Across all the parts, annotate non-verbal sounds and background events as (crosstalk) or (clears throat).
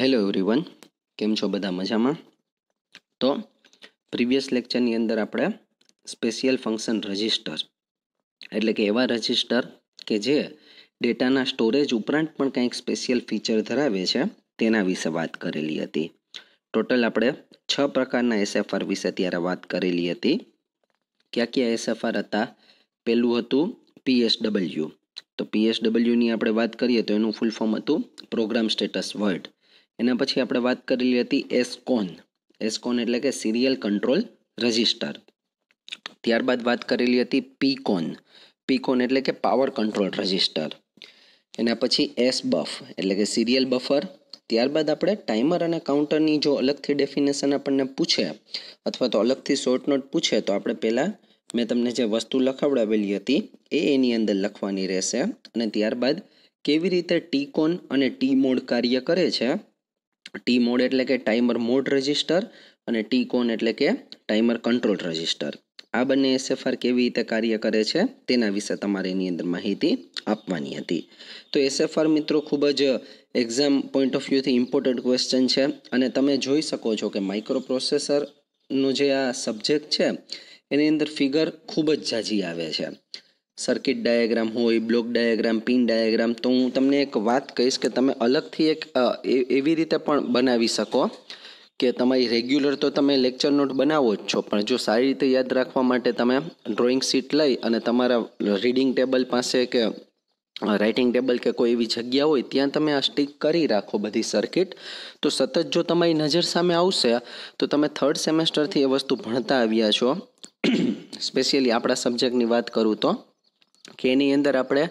hello everyone કેમ છો બધા મજામાં તો પ્રીવિયસ લેક્ચરની અંદર આપણે સ્પેશિયલ ફંક્શન રજિસ્ટર એટલે કે એવા રજિસ્ટર કે જે ડેટાના સ્ટોરેજ ઉપરાંત પણ કંઈક સ્પેશિયલ ફીચર ધરાવે છે તેના વિશે વાત કરેલી હતી ટોટલ આપણે છ પ્રકારના એસએફઆર વિશે ત્યારે વાત કરેલી હતી કયા કયા એસએફઆર હતા પહેલું હતું પીએસડબલ્યુ તો પીએસડબલ્યુની આપણે વાત કરીએ તો એનું ફૂલ ફોર્મ હતું પ્રોગ્રામ સ્ટેટસ વર્ડ એના પછી આપણે વાત કરેલી હતી એસકોન એસકોન એટલે કે સિરિયલ કંટ્રોલ રજિસ્ટર ત્યારબાદ વાત કરેલી હતી પીકોન પીકોન એટલે કે પાવર કંટ્રોલ રજિસ્ટર એના પછી એસ બફ એટલે કે સિરિયલ બફર ત્યારબાદ આપણે ટાઈમર અને કાઉન્ટરની જો અલગથી ડેફિનેશન આપણને પૂછે અથવા તો અલગથી શોર્ટ નોટ પૂછે તો આપણે પહેલાં મેં તમને જે વસ્તુ લખાવડાવેલી હતી એ એની અંદર લખવાની રહેશે અને ત્યારબાદ કેવી રીતે ટીકોન અને ટી મોડ કાર્ય કરે છે ટી મોડ એટલે કે ટાઈમર મોડ રજિસ્ટર અને ટી કોન એટલે કે ટાઈમર કંટ્રોલ રજિસ્ટર આ બંને એસએફઆર કેવી રીતે કાર્ય કરે છે તેના વિશે તમારે એની અંદર માહિતી આપવાની હતી તો એસએફઆર મિત્રો ખૂબ જ એક્ઝામ પોઈન્ટ ઓફ વ્યૂથી ઇમ્પોર્ટન્ટ ક્વેશ્ચન છે અને તમે જોઈ શકો છો કે માઇક્રો પ્રોસેસરનો જે આ સબ્જેક્ટ છે એની અંદર ફિગર ખૂબ જ ઝાઝી આવે છે સર્કિટ ડાયાગ્રામ હોય બ્લોક ડાયાગ્રામ પિન ડાયાગ્રામ તો હું તમને એક વાત કહીશ કે તમે અલગથી એક એવી રીતે પણ બનાવી શકો કે તમારી રેગ્યુલર તો તમે લેક્ચર નોટ બનાવો જ છો પણ જો સારી રીતે યાદ રાખવા માટે તમે ડ્રોઈંગ શીટ લઈ અને તમારા રીડિંગ ટેબલ પાસે કે રાઇટિંગ ટેબલ કે કોઈ એવી જગ્યા હોય ત્યાં તમે આ સ્ટીક કરી રાખો બધી સર્કિટ તો સતત જો તમારી નજર સામે આવશે તો તમે થર્ડ સેમેસ્ટરથી એ વસ્તુ ભણતા આવ્યા છો સ્પેશિયલી (coughs) આપણા સબ્જેક્ટની વાત કરું તો કે એની અંદર આપણે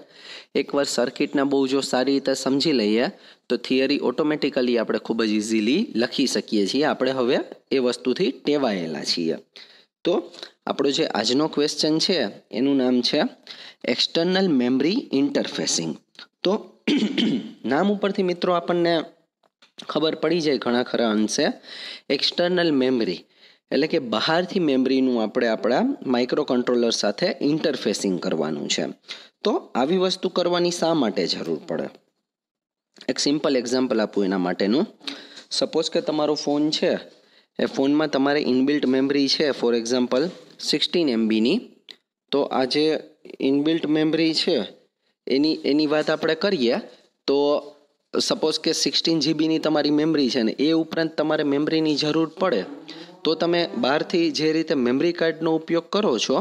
એકવાર સર્કિટના બહુ જો સારી રીતે સમજી લઈએ તો થિયરી ઓટોમેટિકલી આપણે ખૂબ જ ઇઝીલી લખી શકીએ છીએ આપણે હવે એ વસ્તુથી ટેવાયેલા છીએ તો આપણો જે આજનો ક્વેશ્ચન છે એનું નામ છે એક્સટર્નલ મેમરી ઇન્ટરફેસિંગ તો (clears throat) નામ ઉપરથી મિત્રો આપણને ખબર પડી જાય ઘણા ખરા અંશે એક્સટર્નલ મેમરી એટલે કે બહારથી મેમરીનું આપણે આપણા માઇક્રો કંટ્રોલર સાથે ઇન્ટરફેસિંગ કરવાનું છે તો આવી વસ્તુ કરવાની શા માટે જરૂર પડે એક સિમ્પલ એક્ઝામ્પલ આપું એના માટેનું સપોઝ કે તમારો ફોન છે એ ફોનમાં તમારે ઇનબિલ્ટ મેમરી છે ફોર એક્ઝામ્પલ સિક્સટીન એમબીની તો આ જે ઇનબિલ્ટ મેમરી છે એની એની વાત આપણે કરીએ તો સપોઝ કે સિક્સટીન જીબીની તમારી મેમરી છે ને એ ઉપરાંત તમારે મેમરીની જરૂર પડે તો તમે બહારથી જે રીતે મેમરી કાર્ડનો ઉપયોગ કરો છો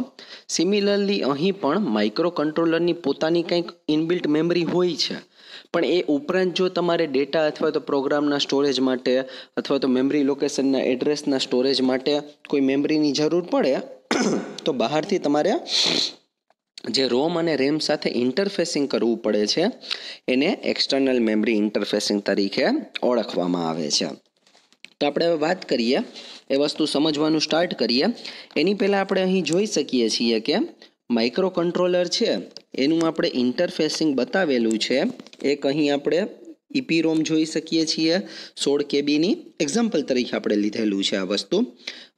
સિમિલરલી અહીં પણ માઇક્રો કંટ્રોલરની પોતાની કંઈક ઇનબિલ્ટ મેમરી હોય છે પણ એ ઉપરાંત જો તમારે ડેટા અથવા તો પ્રોગ્રામના સ્ટોરેજ માટે અથવા તો મેમરી લોકેશનના એડ્રેસના સ્ટોરેજ માટે કોઈ મેમરીની જરૂર પડે તો બહારથી તમારે જે રોમ અને રેમ સાથે ઇન્ટરફેસિંગ કરવું પડે છે એને એક્સટર્નલ મેમરી ઇન્ટરફેસિંગ તરીકે ઓળખવામાં આવે છે તો આપણે હવે વાત કરીએ એ વસ્તુ સમજવાનું સ્ટાર્ટ કરીએ એની પહેલાં આપણે અહીં જોઈ શકીએ છીએ કે માઇક્રો કંટ્રોલર છે એનું આપણે ઇન્ટરફેસિંગ બતાવેલું છે એક અહીં આપણે ઈપી e રોમ જોઈ શકીએ છીએ સોળ કેબીની એક્ઝામ્પલ તરીકે આપણે લીધેલું છે આ વસ્તુ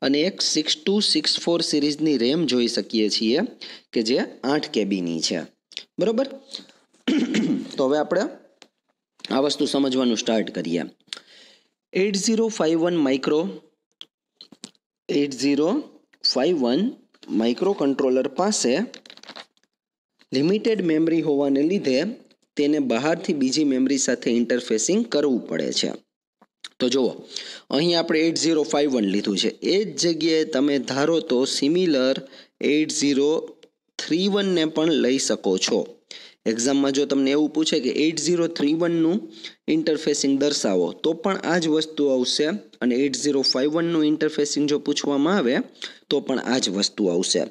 અને એક સિક્સ ટુ સિક્સ ફોર સિરીઝની રેમ જોઈ શકીએ છીએ કે જે આઠ કેબીની છે બરાબર તો હવે આપણે આ વસ્તુ સમજવાનું સ્ટાર્ટ કરીએ eight zero five one micro eight zero five one microcontroller પાસે લિમિટેડ મેમરી હોવાને લીધે તેને બહારથી બીજી મેમરી સાથે ઇન્ટરફેસિંગ કરવું પડે છે તો જુઓ અહીં આપણે એટ ઝીરો ફાઇવ વન લીધું છે એ જ જગ્યાએ તમે ધારો તો સિમિલર એટ ઝીરો થ્રી વનને પણ લઈ શકો છો એક્ઝામમાં જો તમને એવું પૂછે કે એઇટ ઝીરો થ્રી વનનું ઇન્ટરફેસિંગ દર્શાવો તો પણ આ જ વસ્તુ આવશે અને એટ ઝીરો ફાઇવ વનનું ઇન્ટરફેસિંગ જો પૂછવામાં આવે તો પણ આ જ વસ્તુ આવશે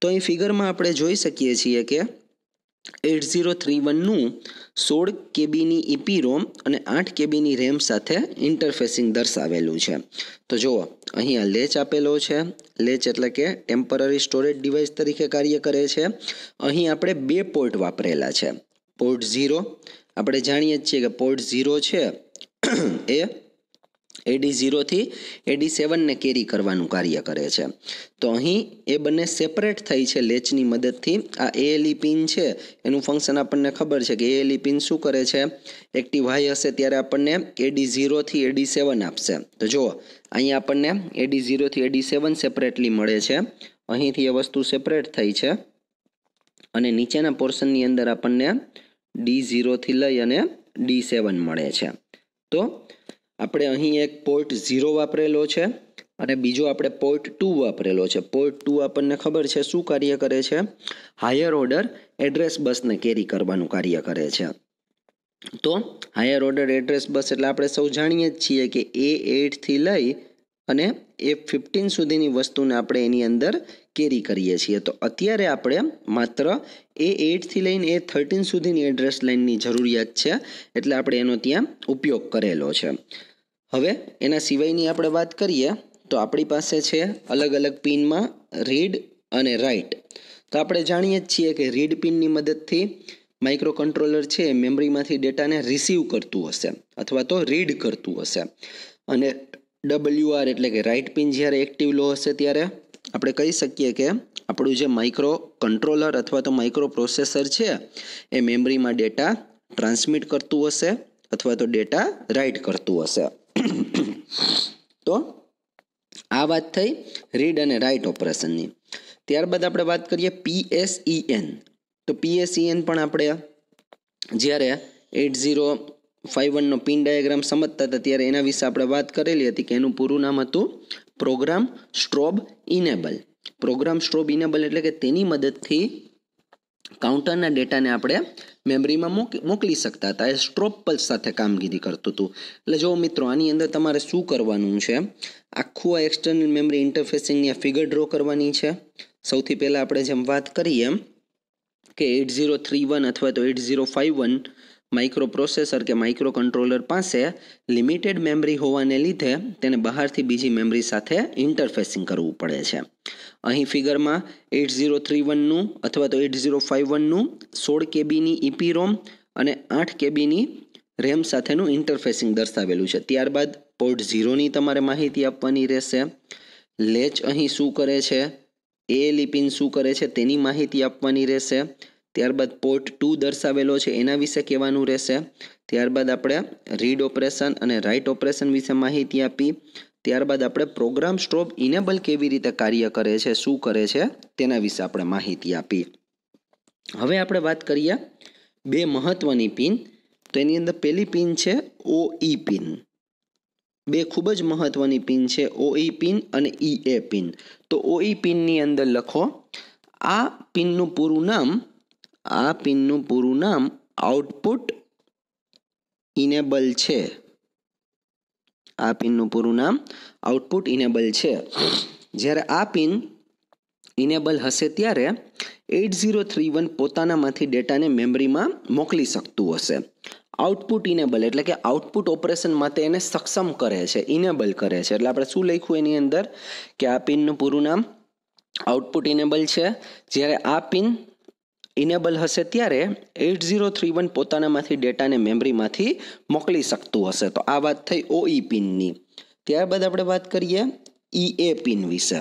તો અહીં ફિગરમાં આપણે જોઈ શકીએ છીએ કે એટ ઝીરો થ્રી વનનું સોળ કેબીની ઈપી રોમ અને આઠ કેબીની રેમ સાથે ઇન્ટરફેસિંગ દર્શાવેલું છે તો જુઓ અહીંયા લેચ આપેલો છે લેચ એટલે કે ટેમ્પરરી સ્ટોરેજ ડિવાઇસ તરીકે કાર્ય કરે છે અહીં આપણે બે પોર્ટ વાપરેલા છે પોર્ટ ઝીરો આપણે જાણીએ જ છીએ કે પોર્ટ ઝીરો છે એ એડી ઝીરોથી એડી સેવનને કેરી કરવાનું કાર્ય કરે છે તો અહીં એ બંને સેપરેટ થઈ છે લેચની મદદથી આ એએલઈ પિન છે એનું ફંક્શન આપણને ખબર છે કે એએલઈ પિન શું કરે છે એક્ટિવ હાઈ હશે ત્યારે આપણને એડી ઝીરોથી એડી સેવન આપશે તો જુઓ અહીં આપણને એડી ઝીરોથી એડી સેવન સેપરેટલી મળે છે અહીંથી એ વસ્તુ સેપરેટ થઈ છે અને નીચેના પોર્શનની અંદર આપણને ડી ઝીરોથી લઈ અને ડી સેવન મળે છે તો આપણે અહીં એક પોર્ટ ઝીરો વાપરેલો છે અને બીજો આપણે પોર્ટ ટુ વાપરેલો છે પોર્ટ ટુ આપણને ખબર છે શું કાર્ય કરે છે હાયર ઓર્ડર એડ્રેસ બસને કેરી કરવાનું કાર્ય કરે છે તો હાયર ઓર્ડર એડ્રેસ બસ એટલે આપણે સૌ જાણીએ જ છીએ કે એ એઇટથી લઈ અને એ ફિફ્ટીન સુધીની વસ્તુને આપણે એની અંદર કેરી કરીએ છીએ તો અત્યારે આપણે માત્ર એ એઇટથી લઈને એ થર્ટીન સુધીની એડ્રેસ લાઇનની જરૂરિયાત છે એટલે આપણે એનો ત્યાં ઉપયોગ કરેલો છે હવે એના સિવાયની આપણે વાત કરીએ તો આપણી પાસે છે અલગ અલગ પિનમાં રીડ અને રાઇટ તો આપણે જાણીએ જ છીએ કે રીડ પિનની મદદથી માઇક્રો કંટ્રોલર છે મેમરીમાંથી ડેટાને રિસીવ કરતું હશે અથવા તો રીડ કરતું હશે અને ડબલ્યુઆર એટલે કે રાઇટ પિન જ્યારે એક્ટિવ લો હશે ત્યારે આપણે કહી શકીએ કે આપણું જે માઇક્રો કંટ્રોલર અથવા તો માઇક્રો પ્રોસેસર છે એ મેમરીમાં ડેટા ટ્રાન્સમિટ કરતું હશે અથવા તો ડેટા રાઇટ કરતું હશે તો આ વાત થઈ રીડ અને રાઇટ ઓપરેશનની ત્યારબાદ આપણે વાત કરીએ પીએસઈએન e તો પીએસઈએન e પણ આપણે જ્યારે એટ ઝીરો ફાઇવ વનનો પિન ડાયાગ્રામ સમજતા હતા ત્યારે એના વિશે આપણે વાત કરેલી હતી કે એનું પૂરું નામ હતું program strobe enable program strobe enable એટલે કે તેની મદદથી કાઉન્ટરના ડેટાને આપણે મેમરીમાં મોકલી શકતા હતા એ સ્ટ્રોપ પલ્સ સાથે કામગીરી કરતું હતું એટલે જો મિત્રો આની અંદર તમારે શું કરવાનું છે આખું આ એક્સટર્નલ મેમરી ઇન્ટરફેસિંગની આ ફિગર ડ્રો કરવાની છે સૌથી પહેલાં આપણે જેમ વાત કરીએ કે એટ ઝીરો થ્રી વન અથવા તો eight zero five one microprocessor કે માઇક્રો કંટ્રોલર પાસે લિમિટેડ મેમરી હોવાને લીધે તેને બહારથી બીજી મેમરી સાથે ઇન્ટરફેસિંગ કરવું પડે છે અહીં ફિગરમાં એઇટ ઝીરો થ્રી વનનું અથવા તો એઇટ ઝીરો ફાઇવ વનનું સોળ કેબીની ઇપી રોમ અને આઠ કેબીની રેમ સાથેનું ઇન્ટરફેસિંગ દર્શાવેલું છે ત્યારબાદ પોર્ટ ઝીરોની તમારે માહિતી આપવાની રહેશે લેચ અહીં શું કરે છે એ લિપિન શું કરે છે તેની માહિતી આપવાની રહેશે ત્યારબાદ પોર્ટ ટુ દર્શાવેલો છે એના વિશે કહેવાનું રહેશે ત્યારબાદ આપણે રીડ ઓપરેશન અને રાઇટ ઓપરેશન વિશે માહિતી આપી ત્યારબાદ આપણે પ્રોગ્રામ સ્ટ્રોપ ઇનેબલ કેવી રીતે કાર્ય કરે છે શું કરે છે તેના વિશે આપણે માહિતી આપી હવે આપણે વાત કરીએ બે મહત્વની પિન તો એની અંદર પહેલી પિન છે ઓ ઈ e પિન બે ખૂબ જ મહત્વની પિન છે ઓ ઈ e પિન અને ઈ e એ પિન તો ઓ ઈ પિનની અંદર લખો આ પિનનું પૂરું નામ આ પિનનું પૂરું નામ આઉટપુટ ઇનેબલ છે આ પિનનું પૂરું નામ આઉટપુટ ઇનેબલ છે જ્યારે આ પિન ઇનેબલ હશે ત્યારે એઇટ ઝીરો થ્રી વન પોતાનામાંથી ડેટાને મેમરીમાં મોકલી શકતું હશે આઉટપુટ ઇનેબલ એટલે કે આઉટપુટ ઓપરેશન માટે એને સક્ષમ કરે છે ઇનેબલ કરે છે એટલે આપણે શું લખ્યું એની અંદર કે આ પિનનું પૂરું નામ આઉટપુટ ઇનેબલ છે જ્યારે આ પિન ઇનેબલ હશે ત્યારે એઇટ ઝીરો થ્રી વન પોતાનામાંથી ડેટાને મેમરીમાંથી મોકલી શકતું હશે તો આ વાત થઈ ઓઈ e પિનની ત્યારબાદ આપણે વાત કરીએ ઈ e એ પિન વિશે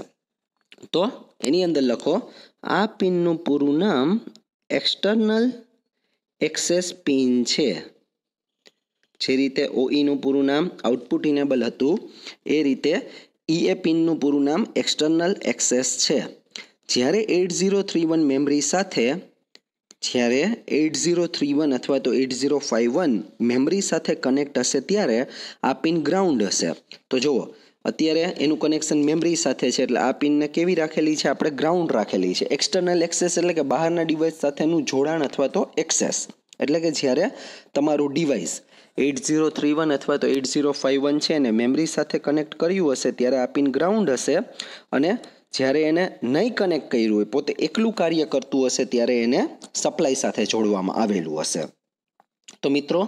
તો એની અંદર લખો આ પિનનું પૂરું નામ એક્સટર્નલ એક્સેસ પિન છે જે રીતે ઓઈનું e પૂરું નામ આઉટપુટ ઇનેબલ હતું એ રીતે ઈ એ પિનનું પૂરું નામ એક્સટર્નલ એક્સેસ છે જ્યારે eight zero three one memory સાથે જ્યારે એટ ઝીરો થ્રી વન અથવા તો eight zero five one memory સાથે કનેક્ટ હશે ત્યારે આ પિન ગ્રાઉન્ડ હશે તો જુઓ અત્યારે એનું કનેક્શન મેમરી સાથે છે એટલે આ પિનને કેવી રાખેલી છે આપણે ગ્રાઉન્ડ રાખેલી છે એક્સટર્નલ એક્સેસ એટલે કે બહારના ડિવાઇસ સાથેનું જોડાણ અથવા તો એક્સેસ એટલે કે જ્યારે તમારું device eight zero three one અથવા તો એટ ઝીરો ફાઇવ વન છે ને મેમરી સાથે કનેક્ટ કર્યું હશે ત્યારે આ પિન ગ્રાઉન્ડ હશે અને જ્યારે એને નહીં કનેક્ટ કર્યું હોય પોતે એકલું કાર્ય કરતું હશે ત્યારે એને સપ્લાય સાથે જોડવામાં આવેલું હશે તો મિત્રો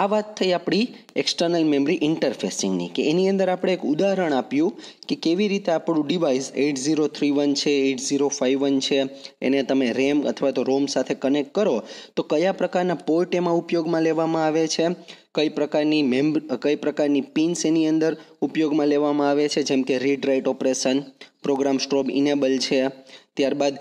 આ વાત થઈ આપણી એક્સટર્નલ મેમરી ઇન્ટરફેસિંગની કે એની અંદર આપણે એક ઉદાહરણ આપ્યું કે કેવી રીતે આપણું device eight zero three one છે એઇટ ઝીરો ફાઇવ વન છે એને તમે રેમ અથવા તો રોમ સાથે કનેક્ટ કરો તો કયા પ્રકારના પોર્ટ એમાં ઉપયોગમાં લેવામાં આવે છે કઈ પ્રકારની મેમ કઈ પ્રકારની પિન્સ એની અંદર ઉપયોગમાં લેવામાં આવે છે જેમ કે read write operation program strobe enable છે ત્યારબાદ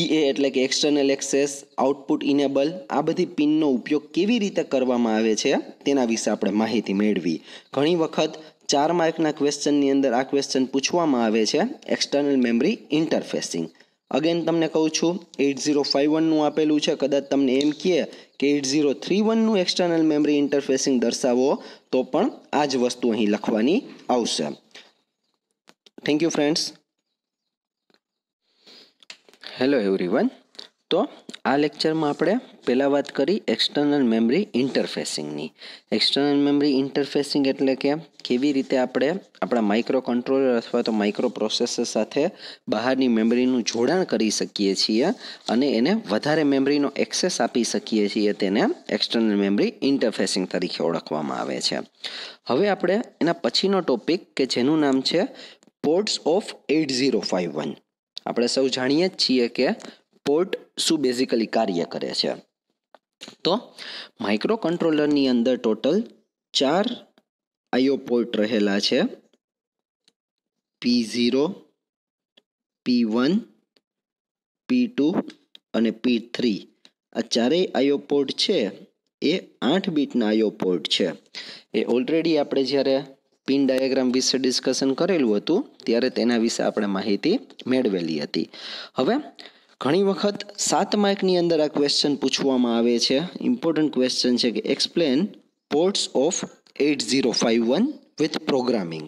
ઈએ e એટલે કે એક્સટર્નલ એક્સેસ આઉટપુટ ઇનેબલ આ બધી પિનનો ઉપયોગ કેવી રીતે કરવામાં આવે છે તેના વિશે આપણે માહિતી મેળવી ઘણી વખત ચાર માર્કના ક્વેશ્ચનની અંદર આ ક્વેશ્ચન પૂછવામાં આવે છે એક્સટર્નલ મેમરી ઇન્ટરફેસિંગ અગેન તમને કહું છું એઇટ ઝીરો ફાઇવ વનનું આપેલું છે કદાચ તમને એમ કહે કે એટ ઝીરો થ્રી વનનું એક્સટર્નલ મેમરી ઇન્ટરફેસિંગ દર્શાવો તો પણ આ જ વસ્તુ અહીં લખવાની આવશે thank you friends hello everyone તો આ લેક્ચરમાં આપણે પહેલાં વાત કરી એક્સટર્નલ મેમરી ઇન્ટરફેસિંગની એક્સટર્નલ મેમરી ઇન્ટરફેસિંગ એટલે કે કેવી રીતે આપણે આપણા માઇક્રો કંટ્રોલર અથવા તો માઇક્રો પ્રોસેસર સાથે બહારની મેમરીનું જોડાણ કરી શકીએ છીએ અને એને વધારે મેમરીનો એક્સેસ આપી શકીએ છીએ તેને એક્સટર્નલ મેમરી ઇન્ટરફેસિંગ તરીકે ઓળખવામાં આવે છે હવે આપણે એના પછીનો ટોપિક કે જેનું નામ છે ports of eight zero five one આપણે સૌ જાણીએ જ છીએ કે પોર્ટ શું બેઝિકલી કાર્ય કરે છે તો માઇક્રો કંટ્રોલરની અંદર ટોટલ ચાર આઈઓ પોર્ટ રહેલા છે P zero P one P two અને પી થ્રી આ ચારેય આઈઓ પોર્ટ છે એ આઠ બીટના આઈઓ પોર્ટ છે એ ઓલરેડી આપણે જ્યારે પિન ડાયાગ્રામ વિશે ડિસ્કશન કરેલું હતું ત્યારે તેના વિશે આપણે માહિતી મેળવેલી હતી હવે ઘણી વખત સાત માર્કની અંદર આ ક્વેશ્ચન પૂછવામાં આવે છે ઇમ્પોર્ટન્ટ ક્વેશ્ચન છે કે explain ports of eight zero five one with programming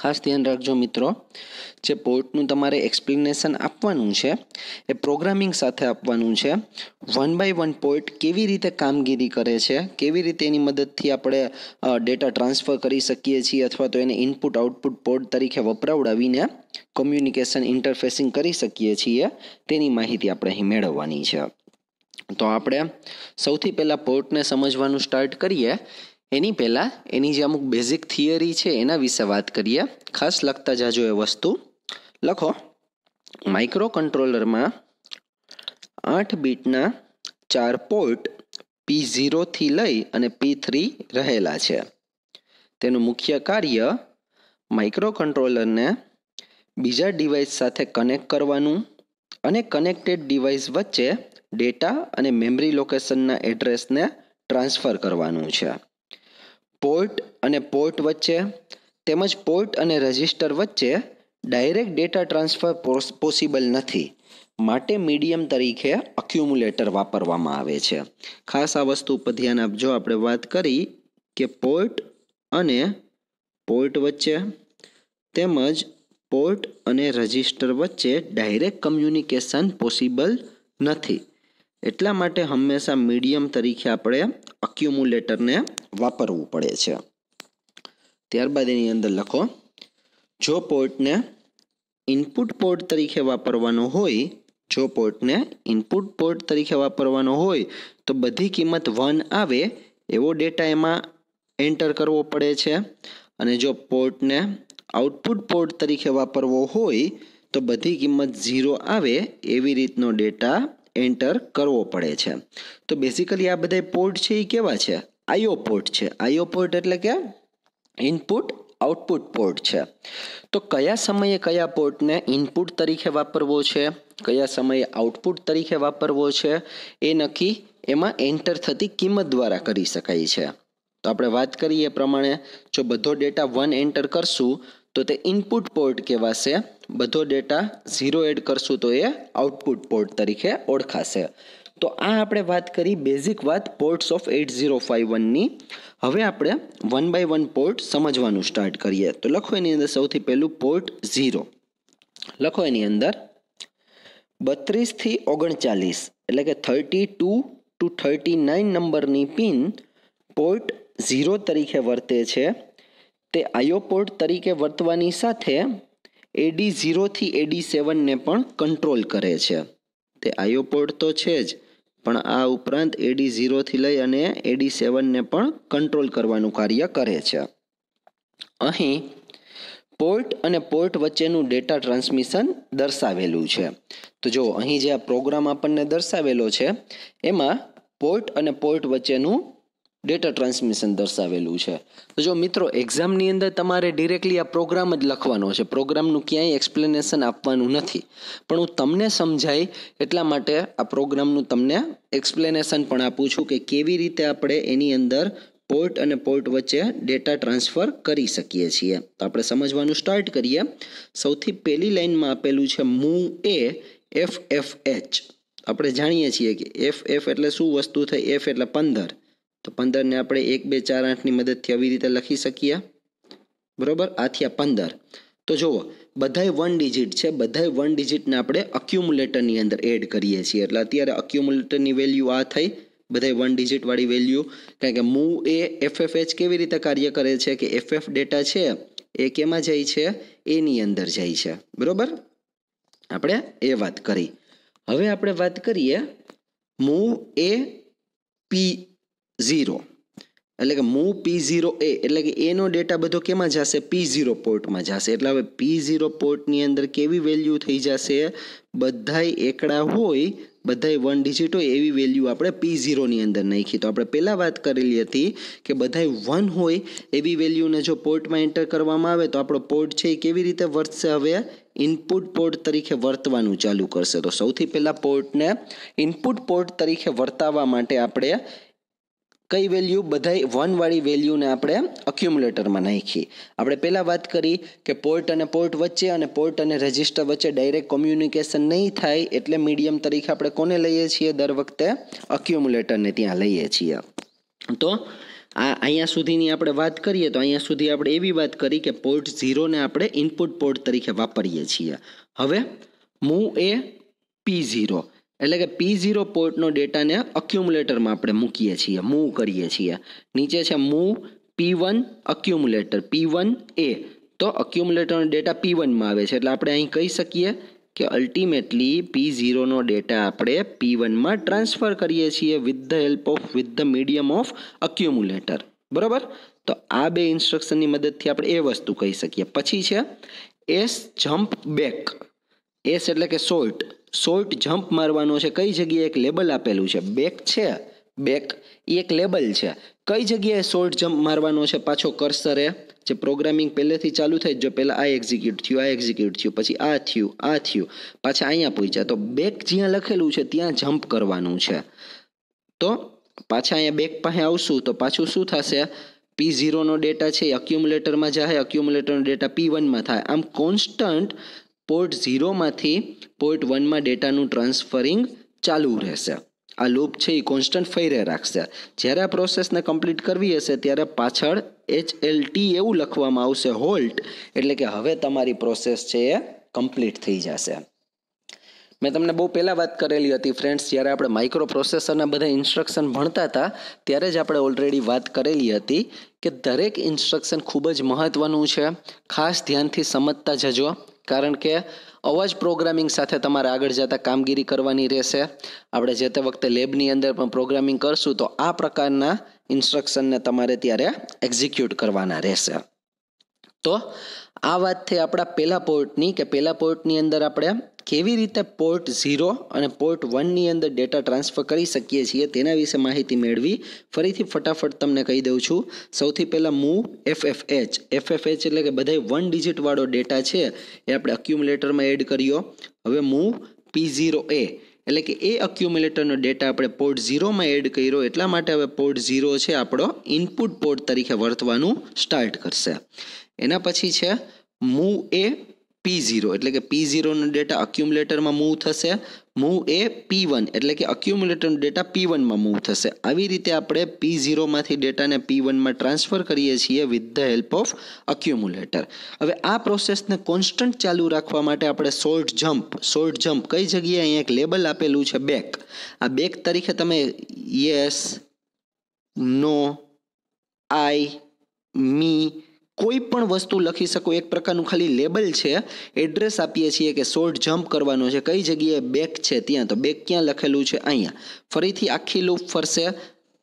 ખાસ ધ્યાન રાખજો મિત્રો જે પોર્ટનું તમારે એક્સપ્લેનેશન આપવાનું છે એ પ્રોગ્રામિંગ સાથે આપવાનું છે વન બાય વન પોર્ટ કેવી રીતે કામગીરી કરે છે કેવી રીતે એની મદદથી આપણે ડેટા ટ્રાન્સફર કરી શકીએ છીએ અથવા તો એને ઇનપુટ આઉટપુટ પોર્ટ તરીકે વપરાવડાવીને કોમ્યુનિકેશન ઇન્ટરફેસિંગ કરી શકીએ છીએ તેની માહિતી આપણે અહીં મેળવવાની છે તો આપણે સૌથી પહેલાં પોર્ટને સમજવાનું સ્ટાર્ટ કરીએ એની પહેલાં એની જે અમુક બેઝિક થિયરી છે એના વિશે વાત કરીએ ખાસ લખતા જાજો એ વસ્તુ લખો માઇક્રો કંટ્રોલરમાં આઠ બીટના ચાર પોર્ટ પી ઝીરોથી લઈ અને પી થ્રી રહેલા છે તેનું મુખ્ય કાર્ય માઇક્રો કંટ્રોલરને બીજા ડિવાઇસ સાથે કનેક્ટ કરવાનું અને કનેક્ટેડ ડિવાઇસ વચ્ચે ડેટા અને મેમરી લોકેશનના એડ્રેસને ટ્રાન્સફર કરવાનું છે પોર્ટ અને પોર્ટ વચ્ચે તેમજ પોર્ટ અને રજિસ્ટર વચ્ચે ડાયરેક્ટ ડેટા ટ્રાન્સફર પોસિબલ નથી માટે મીડિયમ તરીકે અક્યુમ્યુલેટર વાપરવામાં આવે છે ખાસ આ વસ્તુ ઉપર ધ્યાન આપજો આપણે વાત કરી કે પોર્ટ અને પોર્ટ વચ્ચે તેમજ પોર્ટ અને રજિસ્ટર વચ્ચે ડાયરેક્ટ કમ્યુનિકેશન પોસિબલ નથી એટલા માટે હંમેશા મીડિયમ તરીકે આપણે અક્યુમ્યુલેટરને વાપરવું પડે છે ત્યારબાદ એની અંદર લખો જો પોર્ટને ઇનપુટ પોર્ટ તરીકે વાપરવાનો હોય જો પોર્ટને ઇનપુટ પોર્ટ તરીકે વાપરવાનો હોય તો બધી કિંમત વન આવે એવો ડેટા એમાં એન્ટર કરવો પડે છે અને જો પોર્ટને આઉટપુટ પોર્ટ તરીકે વાપરવો હોય તો બધી કિંમત ઝીરો આવે એવી રીતનો ડેટા એન્ટર કરવો પડે છે તો બેઝિકલી આ બધા પોર્ટ છે એ કેવા છે આઈઓ પોર્ટ છે આઈઓ પોર્ટ એટલે કે ઇનપુટ આઉટપુટ પોર્ટ છે તો કયા સમયે કયા પોર્ટને ઇનપુટ તરીકે વાપરવો છે કયા સમયે આઉટપુટ તરીકે વાપરવો છે એ નક્કી એમાં એન્ટર થતી કિંમત દ્વારા કરી શકાય છે તો આપણે વાત કરીએ એ પ્રમાણે જો બધો ડેટા વન એન્ટર કરશું તો તે ઇનપુટ પોર્ટ કહેવાશે બધો ડેટા ઝીરો એડ કરશું તો એ આઉટપુટ પોર્ટ તરીકે ઓળખાશે તો આ આપણે વાત કરી બેઝિક વાત ports of eight zero five વનની હવે આપણે વન બાય વન પોર્ટ સમજવાનું સ્ટાર્ટ કરીએ તો લખો એની અંદર સૌથી પહેલું પોર્ટ ઝીરો લખો એની અંદર બત્રીસથી ઓગણચાલીસ એટલે કે thirty two to thirty nine નંબરની પિન પોર્ટ ઝીરો તરીકે વર્તે છે તે આયોપોર્ટ તરીકે વર્તવાની સાથે એડી ઝીરોથી એડી સેવનને પણ કંટ્રોલ કરે છે તે આયોપોર્ટ તો છે જ પણ આ ઉપરાંત એડી ઝીરોથી લઈ અને એડી સેવનને પણ કંટ્રોલ કરવાનું કાર્ય કરે છે અહીં પોર્ટ અને પોર્ટ વચ્ચેનું ડેટા ટ્રાન્સમિશન દર્શાવેલું છે તો જો અહીં જે આ પ્રોગ્રામ આપણને દર્શાવેલો છે એમાં પોર્ટ અને પોર્ટ વચ્ચેનું ડેટા ટ્રાન્સમિશન દર્શાવેલું છે તો જો મિત્રો એક્ઝામની અંદર તમારે ડિરેક્ટલી આ પ્રોગ્રામ જ લખવાનો છે પ્રોગ્રામનું ક્યાંય એક્સપ્લેનેશન આપવાનું નથી પણ હું તમને સમજાય એટલા માટે આ પ્રોગ્રામનું તમને એક્સપ્લેનેશન પણ આપું છું કે કેવી રીતે આપણે એની અંદર પોર્ટ અને પોર્ટ વચ્ચે ડેટા ટ્રાન્સફર કરી શકીએ છીએ તો આપણે સમજવાનું સ્ટાર્ટ કરીએ સૌથી પહેલી લાઇનમાં આપેલું છે move A F F H આપણે જાણીએ છીએ કે એફ એફ એટલે શું વસ્તુ થઈ એફ એટલે પંદર તો પંદરને આપણે એક બે ચાર આઠની મદદથી આવી રીતે લખી શકીએ બરાબર આથી આ પંદર તો જુઓ બધાય વન ડિજિટ છે બધાય વન ડિજિટને આપણે અક્યુમ્યુલેટરની અંદર એડ કરીએ છીએ એટલે અત્યારે અક્યુમ્યુલેટરની વેલ્યુ આ થઈ બધાય વન ડિજિટવાળી વેલ્યુ કારણ કે મૂવ એ એફએફએચ કેવી રીતે કાર્ય કરે છે કે એફએફ ડેટા છે એ કેમાં જાય છે એની અંદર જાય છે બરાબર આપણે એ વાત કરી હવે આપણે વાત કરીએ મૂવ એ પી ઝીરો એટલે કે મૂવ પી ઝીરો એ એટલે કે એનો ડેટા બધો કેમાં જશે પી ઝીરો પોર્ટમાં જશે એટલે હવે પી ઝીરો પોર્ટની અંદર કેવી વેલ્યુ થઈ જશે બધાય એકડા હોય બધાય વન ડિજિટ હોય એવી વેલ્યુ આપણે પી ઝીરોની અંદર નાખી તો આપણે પહેલાં વાત કરેલી હતી કે બધાય વન હોય એવી વેલ્યુને જો પોર્ટમાં એન્ટર કરવામાં આવે તો આપણો પોર્ટ છે એ કેવી રીતે વર્તશે હવે ઇનપુટ પોર્ટ તરીકે વર્તવાનું ચાલુ કરશે તો સૌથી પહેલાં પોર્ટને ઇનપુટ પોર્ટ તરીકે વર્તાવવા માટે આપણે કઈ વેલ્યુ બધાય વનવાળી વેલ્યુને આપણે અક્યુમ્યુલેટરમાં નાખી આપણે પહેલાં વાત કરી કે પોર્ટ અને પોર્ટ વચ્ચે અને પોર્ટ અને રજિસ્ટર વચ્ચે ડાયરેક્ટ કોમ્યુનિકેશન નહીં થાય એટલે મીડિયમ તરીકે આપણે કોને લઈએ છીએ દર વખતે અક્યુમ્યુલેટરને ત્યાં લઈએ છીએ તો આ અહીંયા સુધીની આપણે વાત કરીએ તો અહીંયા સુધી આપણે એવી વાત કરી કે પોર્ટ ઝીરોને આપણે ઇનપુટ પોર્ટ તરીકે વાપરીએ છીએ હવે મૂ એ પી ઝીરો એટલે કે પી ઝીરો પોર્ટનો ડેટાને અક્યુમ્યુલેટરમાં આપણે મૂકીએ છીએ મૂવ કરીએ છીએ નીચે છે move P one accumulator P one A તો અક્યુમ્યુલેટરનો ડેટા પી વનમાં આવે છે એટલે આપણે અહીં કહી શકીએ કે અલ્ટિમેટલી પી ઝીરોનો ડેટા આપણે પી વનમાં ટ્રાન્સફર કરીએ છીએ with the help of with the medium of accumulator બરાબર તો આ બે ઇન્સ્ટ્રક્શનની મદદથી આપણે એ વસ્તુ કહી શકીએ પછી છે એસ જમ્પ બેક એસ એટલે કે સોલ્ટ શોર્ટ જમ્પ મારવાનો છે કઈ જગ્યાએ એક લેબલ આપેલું છે બેક છે બેક એ એક લેબલ છે કઈ જગ્યાએ શોર્ટ જમ્પ મારવાનો છે પાછો કર્સરે જે પ્રોગ્રામિંગ પહેલેથી ચાલુ થાય જો પહેલાં આ એક્ઝિક્યુટ થયું આ એક્ઝિક્યુટ થયું પછી આ થયું આ થયું પાછા અહીંયા પહોંચ્યા તો બેક જ્યાં લખેલું છે ત્યાં જમ્પ કરવાનું છે તો પાછા અહીંયા બેક પાસે આવશું તો પાછું શું થશે પી ઝીરોનો ડેટા છે એ અક્યુમ્યુલેટરમાં જાય અક્યુમ્યુલેટરનો ડેટા પી વનમાં થાય આમ કોન્સ્ટન્ટ પોર્ટ ઝીરોમાંથી પોર્ટ વનમાં ડેટાનું ટ્રાન્સફરિંગ ચાલુ રહેશે આ લૂપ છે એ કોન્સ્ટન્ટ ફૈરે રાખશે જ્યારે આ પ્રોસેસને કમ્પ્લીટ કરવી હશે ત્યારે પાછળ એચ એલ ટી એવું લખવામાં આવશે હોલ્ટ એટલે કે હવે તમારી પ્રોસેસ છે એ કમ્પ્લીટ થઈ જશે મેં તમને બહુ પહેલાં વાત કરેલી હતી ફ્રેન્ડ્સ જ્યારે આપણે માઇક્રો પ્રોસેસરના બધા ઇન્સ્ટ્રક્શન ભણતા હતા ત્યારે જ આપણે ઓલરેડી વાત કરેલી હતી કે દરેક ઇન્સ્ટ્રક્શન ખૂબ જ મહત્ત્વનું છે ખાસ ધ્યાનથી સમજતા જજો કારણ કે અવાજ પ્રોગ્રામિંગ સાથે તમારે આગળ જતા કામગીરી કરવાની રહેશે આપણે જે તે વખતે લેબની અંદર પણ પ્રોગ્રામિંગ કરશું તો આ પ્રકારના ઇન્સ્ટ્રક્શનને તમારે ત્યારે એક્ઝિક્યુટ કરવાના રહેશે તો આ વાત થઈ આપણા પહેલા પોર્ટની કે પહેલા પોર્ટની અંદર આપણે કેવી રીતે પોર્ટ ઝીરો અને પોર્ટ વનની અંદર ડેટા ટ્રાન્સફર કરી શકીએ છીએ તેના વિશે માહિતી મેળવી ફરીથી ફટાફટ તમને કહી દઉં છું સૌથી પહેલાં move F F H F F H એટલે કે બધા વન ડિજિટવાળો ડેટા છે એ આપણે અક્યુમ્યુલેટરમાં એડ કર્યો હવે મૂવ પી ઝીરો એ એટલે કે એ અક્યુમ્યુલેટરનો ડેટા આપણે પોર્ટ ઝીરોમાં એડ કર્યો એટલા માટે હવે પોર્ટ ઝીરો છે આપણો ઇનપુટ પોર્ટ તરીકે વર્તવાનું સ્ટાર્ટ કરશે એના પછી છે મૂ એ પી ઝીરો એટલે કે પી ઝીરોનો ડેટા અક્યુમ્યુલેટરમાં મૂવ થશે મૂવ એ પી વન એટલે કે અક્યુમ્યુલેટરનો ડેટા પી વનમાં મૂવ થશે આવી રીતે આપણે પી ઝીરોમાંથી ડેટાને પી વનમાં ટ્રાન્સફર કરીએ છીએ with the help of accumulator હવે આ પ્રોસેસને કોન્સ્ટન્ટ ચાલુ રાખવા માટે આપણે શોર્ટ જમ્પ શોર્ટ જમ્પ કઈ જગ્યાએ અહીંયા એક લેબલ આપેલું છે બેક આ બેક તરીકે તમે યસ નો આઈ મી કોઈ પણ વસ્તુ લખી શકો એક પ્રકારનું ખાલી લેબલ છે એડ્રેસ આપીએ છીએ કે શોર્ટ જમ્પ કરવાનો છે કઈ જગ્યાએ બેક છે ત્યાં તો બેક ક્યાં લખેલું છે અહીંયા ફરીથી આખી લૂપ ફરશે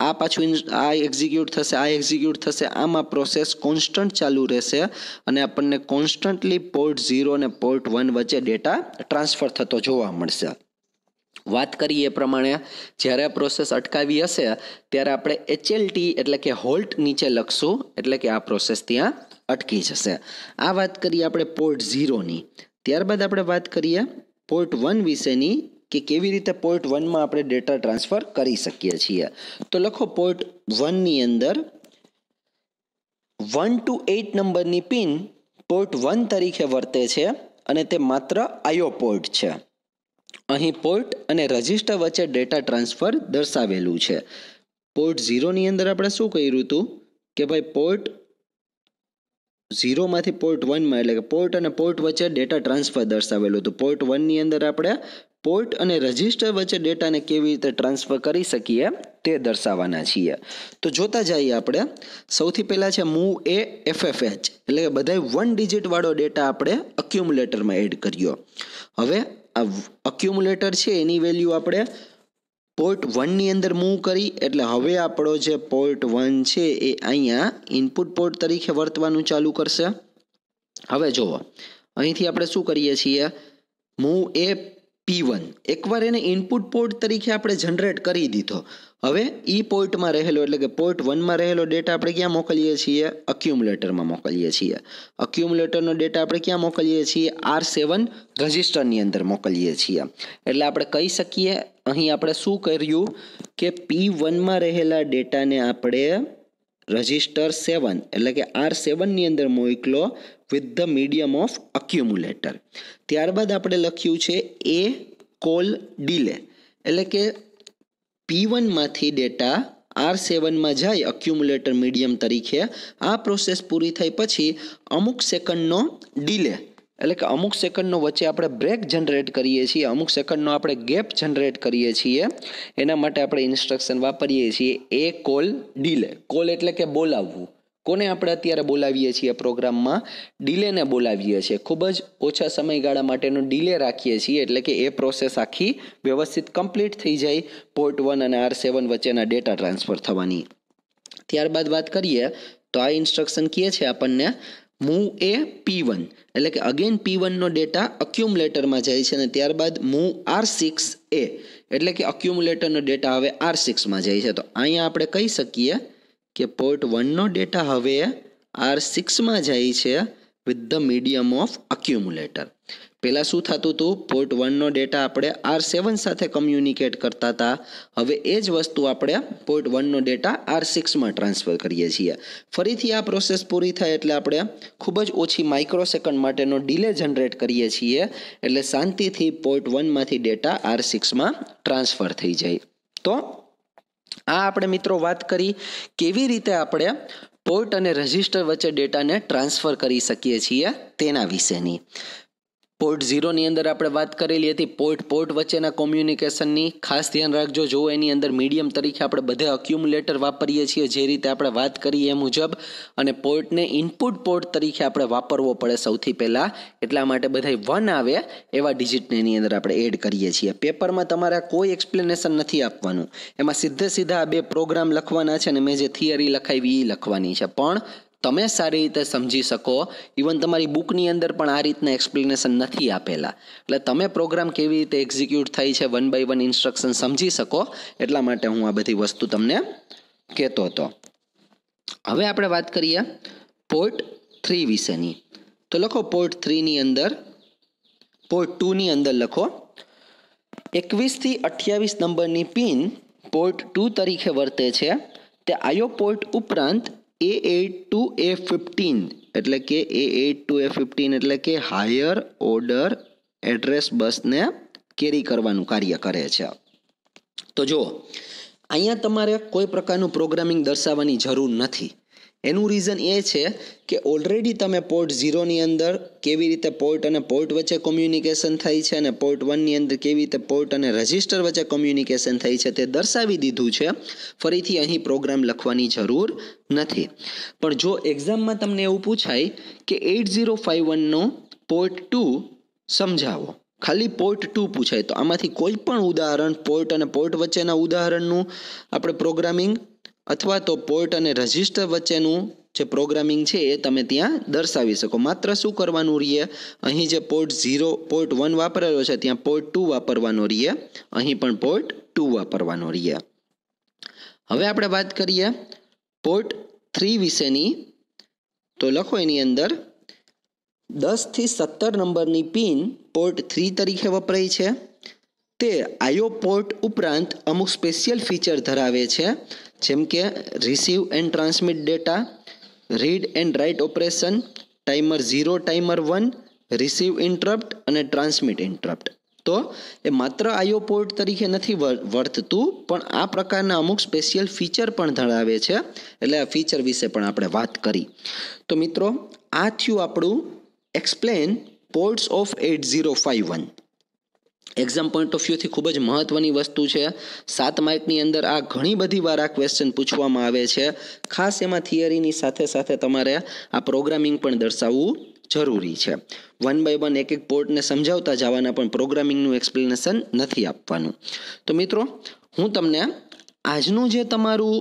આ પાછું આ એક્ઝિક્યુટ થશે આ એક્ઝિક્યુટ થશે આમાં પ્રોસેસ કોન્સ્ટન્ટ ચાલુ રહેશે અને આપણને કોન્સ્ટન્ટલી પોર્ટ ઝીરો અને પોર્ટ વન વચ્ચે ડેટા ટ્રાન્સફર થતો જોવા મળશે વાત કરીએ એ પ્રમાણે જ્યારે આ પ્રોસેસ અટકાવી હશે ત્યારે આપણે એચએલટી એટલે કે હોલ્ટ નીચે લખશું એટલે કે આ પ્રોસેસ ત્યાં અટકી જશે આ વાત કરીએ આપણે પોર્ટ ઝીરોની ત્યારબાદ આપણે વાત કરીએ પોર્ટ વન વિશેની કે કેવી રીતે પોર્ટ વનમાં આપણે ડેટા ટ્રાન્સફર કરી શકીએ છીએ તો લખો પોર્ટ વનની અંદર વન ટુ એટ નંબરની પિન પોર્ટ વન તરીકે વર્તે છે અને તે માત્ર આયો પોર્ટ છે અહીં પોર્ટ અને રજિસ્ટર વચ્ચે ડેટા ટ્રાન્સફર દર્શાવેલું છે પોર્ટ ઝીરોની અંદર આપણે શું કર્યું હતું કે ભાઈ પોર્ટ ઝીરોમાંથી પોર્ટ વનમાં એટલે કે પોર્ટ અને પોર્ટ વચ્ચે ડેટા ટ્રાન્સફર દર્શાવેલું હતું પોર્ટ વનની અંદર આપણે પોર્ટ અને રજિસ્ટર વચ્ચે ડેટાને કેવી રીતે ટ્રાન્સફર કરી શકીએ તે દર્શાવવાના છીએ તો જોતા જઈએ આપણે સૌથી પહેલાં છે મૂવ એ એફએફએચ એટલે કે બધા વન ડિજિટવાળો ડેટા આપણે અક્યુમ્યુલેટરમાં એડ કર્યો હવે આ અક્યુમ્યુલેટર છે એની વેલ્યુ આપણે પોર્ટ વનની અંદર મૂવ કરી એટલે હવે આપણો જે પોર્ટ વન છે એ અહીંયા ઇનપુટ પોર્ટ તરીકે વર્તવાનું ચાલુ કરશે હવે જુઓ અહીંથી આપણે શું કરીએ છીએ મૂવ એ પી વન એકવાર એને ઇનપુટ પોર્ટ તરીકે આપણે જનરેટ કરી દીધો હવે ઈ પોર્ટમાં રહેલો એટલે કે પોર્ટ વનમાં રહેલો ડેટા આપણે ક્યાં મોકલીએ છીએ અક્યુમ્યુલેટરમાં મોકલીએ છીએ અક્યુમ્યુલેટરનો ડેટા આપણે ક્યાં મોકલીએ છીએ આર સેવન રજિસ્ટરની અંદર મોકલીએ છીએ એટલે આપણે કહી શકીએ અહીં આપણે શું કર્યું કે પી વનમાં રહેલા ડેટાને આપણે રજિસ્ટર સેવન એટલે કે આર સેવનની અંદર મોકલો with the medium of accumulator ત્યારબાદ આપણે લખ્યું છે એ કોલ ડીલે એટલે કે પી વનમાંથી ડેટા આર સેવનમાં જાય અક્યુમ્યુલેટર મીડિયમ તરીકે આ પ્રોસેસ પૂરી થઈ પછી અમુક સેકન્ડનો ડીલે એટલે કે અમુક સેકન્ડનો વચ્ચે આપણે બ્રેક જનરેટ કરીએ છીએ અમુક સેકન્ડનો આપણે ગેપ જનરેટ કરીએ છીએ એના માટે આપણે ઇન્સ્ટ્રક્શન વાપરીએ છીએ એ કોલ ડીલે કોલ એટલે કે બોલાવવું કોને આપણે અત્યારે બોલાવીએ છીએ પ્રોગ્રામમાં ડીલેને બોલાવીએ છીએ ખૂબ જ ઓછા સમયગાળા માટેનો ડીલે રાખીએ છીએ એટલે કે એ પ્રોસેસ આખી વ્યવસ્થિત કમ્પ્લીટ થઈ જાય પોર્ટ વન અને આર સેવન વચ્ચેના ડેટા ટ્રાન્સફર થવાની ત્યારબાદ વાત કરીએ તો આ ઇન્સ્ટ્રક્શન કહે છે આપણને મૂવ એ પી વન એટલે કે અગેન પી વનનો ડેટા અક્યુમ્યુલેટરમાં જાય છે અને ત્યારબાદ મૂવ આર સિક્સ એ એટલે કે અક્યુમ્યુલેટરનો ડેટા હવે આર સિક્સમાં જાય છે તો અહીંયા આપણે કહી શકીએ કે પોર્ટ વનનો ડેટા હવે આર સિક્સમાં જાય છે with the medium of accumulator પહેલાં શું થતું હતું પોર્ટ વનનો ડેટા આપણે આર સેવન સાથે કમ્યુનિકેટ કરતા હતા હવે એ જ વસ્તુ આપણે પોર્ટ વનનો ડેટા આર સિક્સમાં ટ્રાન્સફર કરીએ છીએ ફરીથી આ પ્રોસેસ પૂરી થાય એટલે આપણે ખૂબ જ ઓછી માઇક્રોસેકન્ડ માટેનો ડીલે જનરેટ કરીએ છીએ એટલે શાંતિથી પોર્ટ વનમાંથી ડેટા આર સિક્સમાં ટ્રાન્સફર થઈ જાય તો આ આપણે મિત્રો વાત કરી કેવી રીતે આપણે પોર્ટ અને રજિસ્ટર વચ્ચે ડેટાને ટ્રાન્સફર કરી શકીએ છીએ તેના વિશેની પોર્ટ ઝીરોની અંદર આપણે વાત કરેલી હતી પોર્ટ પોર્ટ વચ્ચેના કોમ્યુનિકેશનની ખાસ ધ્યાન રાખજો જો એની અંદર મીડિયમ તરીકે આપણે બધા અક્યુમ્યુલેટર વાપરીએ છીએ જે રીતે આપણે વાત કરીએ એ મુજબ અને પોર્ટને ઇનપુટ પોર્ટ તરીકે આપણે વાપરવો પડે સૌથી પહેલાં એટલા માટે બધા વન આવે એવા ડિજિટને એની અંદર આપણે એડ કરીએ છીએ પેપરમાં તમારે કોઈ એક્સપ્લેનેશન નથી આપવાનું એમાં સીધે સીધા બે પ્રોગ્રામ લખવાના છે અને મેં જે થિયરી લખાવી એ લખવાની છે પણ તમે સારી રીતે સમજી શકો ઇવન તમારી બુકની અંદર પણ આ રીતના એક્સપ્લેનેશન નથી આપેલા એટલે તમે પ્રોગ્રામ કેવી રીતે એક્ઝિક્યુટ થઈ છે વન બાય વન ઇન્સ્ટ્રક્શન સમજી શકો એટલા માટે હું આ બધી વસ્તુ તમને કહેતો હતો હવે આપણે વાત કરીએ પોર્ટ થ્રી વિશેની તો લખો પોર્ટ થ્રીની અંદર પોર્ટ ટુની અંદર લખો એકવીસથી અઠ્યાવીસ નંબરની પિન પોર્ટ ટુ તરીકે વર્તે છે તે આયો પોર્ટ ઉપરાંત A eight to A fifteen એટલે કે A eight to A fifteen એટલે કે હાયર ઓર્ડર એડ્રેસ બસને કેરી કરવાનું કાર્ય કરે છે તો જુઓ અહીંયા તમારે કોઈ પ્રકારનું પ્રોગ્રામિંગ દર્શાવવાની જરૂર નથી એનું રીઝન એ છે કે ઓલરેડી તમે પોર્ટ ઝીરોની અંદર કેવી રીતે પોર્ટ અને પોર્ટ વચ્ચે કોમ્યુનિકેશન થાય છે અને પોર્ટ વનની અંદર કેવી રીતે પોર્ટ અને રજિસ્ટર વચ્ચે કોમ્યુનિકેશન થાય છે તે દર્શાવી દીધું છે ફરીથી અહીં પ્રોગ્રામ લખવાની જરૂર નથી પણ જો એક્ઝામમાં તમને એવું પૂછાય કે એઇટ ઝીરો ફાઇવ વનનો પોર્ટ ટુ સમજાવો ખાલી પોર્ટ ટુ પૂછાય તો આમાંથી કોઈ પણ ઉદાહરણ પોર્ટ અને પોર્ટ વચ્ચેના ઉદાહરણનું આપણે પ્રોગ્રામિંગ અથવા તો પોર્ટ અને રજિસ્ટર વચ્ચેનું જે પ્રોગ્રામિંગ છે એ તમે ત્યાં દર્શાવી શકો માત્ર શું કરવાનું રહીએ અહીં જે પોર્ટ ઝીરો પોર્ટ વન વાપરેલો છે ત્યાં પોર્ટ ટુ વાપરવાનો રહીએ અહીં પણ પોર્ટ ટુ વાપરવાનો રહીએ હવે આપણે વાત કરીએ પોર્ટ થ્રી વિશેની તો લખો એની અંદર દસથી સત્તર નંબરની પિન પોર્ટ થ્રી તરીકે વપરાય છે તે આયો પોર્ટ ઉપરાંત અમુક સ્પેશિયલ ફીચર ધરાવે છે જેમ કે receive and transmit data read and write operation timer zero timer one receive interrupt અને ટ્રાન્સમિટ ઇન્ટરપ્ટ તો એ માત્ર આઈઓ પોર્ટ તરીકે નથી વર્તતું પણ આ પ્રકારના અમુક સ્પેશિયલ ફીચર પણ ધરાવે છે એટલે આ ફીચર વિશે પણ આપણે વાત કરી તો મિત્રો આ થયું આપણું explain ports of eight zero five one exam point of વ્યૂથી ખૂબ જ મહત્વની વસ્તુ છે સાત માર્કની અંદર આ ઘણી બધી વાર આ ક્વેશ્ચન પૂછવામાં આવે છે ખાસ એમાં થિયરીની સાથે સાથે તમારે આ પ્રોગ્રામિંગ પણ દર્શાવવું જરૂરી છે વન બાય વન એક એક પોર્ટને સમજાવતા જવાના પણ પ્રોગ્રામિંગનું એક્સપ્લેનેશન નથી આપવાનું તો મિત્રો હું તમને આજનું જે તમારું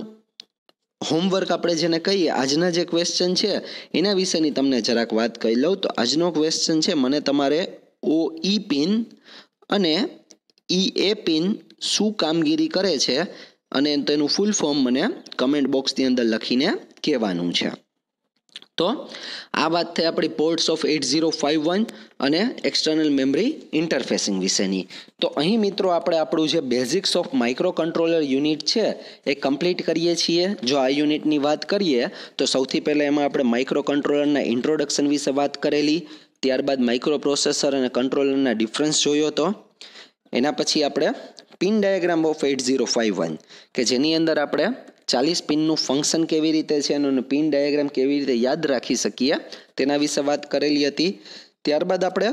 હોમવર્ક આપણે જેને કહીએ આજના જે ક્વેશ્ચન છે એના વિશેની તમને જરાક વાત કહી લઉં તો આજનો ક્વેશ્ચન છે મને તમારે ઓ ઈ પિન અને ઈ એ પિન શું કામગીરી કરે છે અને તેનું ફૂલ ફોર્મ મને કમેન્ટ બોક્સની અંદર લખીને કહેવાનું છે તો આ વાત થઈ આપણી ports of eight zero five one અને એક્સટર્નલ મેમરી ઇન્ટરફેસિંગ વિશેની તો અહીં મિત્રો આપણે આપણું જે basics of microcontroller unit છે એ કમ્પ્લીટ કરીએ છીએ જો આ યુનિટની વાત કરીએ તો સૌથી પહેલાં એમાં આપણે માઇક્રો કંટ્રોલરના ઇન્ટ્રોડક્શન વિશે વાત કરેલી ત્યારબાદ માઇક્રો પ્રોસેસર અને કંટ્રોલરના ડિફરન્સ જોયો હતો એના પછી આપણે pin diagram of eight zero five one કે જેની અંદર આપણે ચાલીસ પિનનું ફંક્શન કેવી રીતે છે અને પિન ડાયાગ્રામ કેવી રીતે યાદ રાખી શકીએ તેના વિશે વાત કરેલી હતી ત્યારબાદ આપણે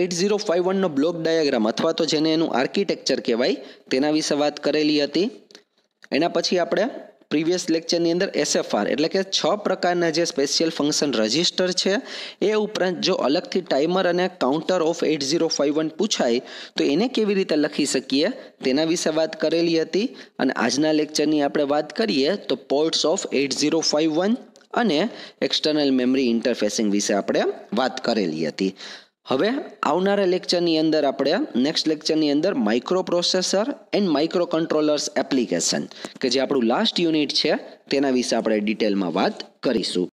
એટ ઝીરો ફાઇવ વનનો બ્લોક ડાયાગ્રામ અથવા તો જેને એનું આર્કિટેક્ચર કહેવાય તેના વિશે વાત કરેલી હતી એના પછી આપણે પ્રીવિયસ લેક્ચરની અંદર એસએફઆર એટલે કે છ પ્રકારના જે સ્પેશિયલ ફંક્શન રજિસ્ટર છે એ ઉપરાંત જો અલગથી ટાઈમર અને counter of eight zero five one પૂછાય તો એને કેવી રીતે લખી શકીએ તેના વિશે વાત કરેલી હતી અને આજના લેક્ચરની આપણે વાત કરીએ તો ports of eight zero five one અને એક્સટર્નલ મેમરી ઇન્ટરફેસિંગ વિશે આપણે વાત કરેલી હતી હવે આવનારા લેક્ચરની અંદર આપણે નેક્સ્ટ લેક્ચરની અંદર microprocessor and microcontrollers application કે જે આપણું લાસ્ટ યુનિટ છે તેના વિશે આપણે ડિટેલમાં વાત કરીશું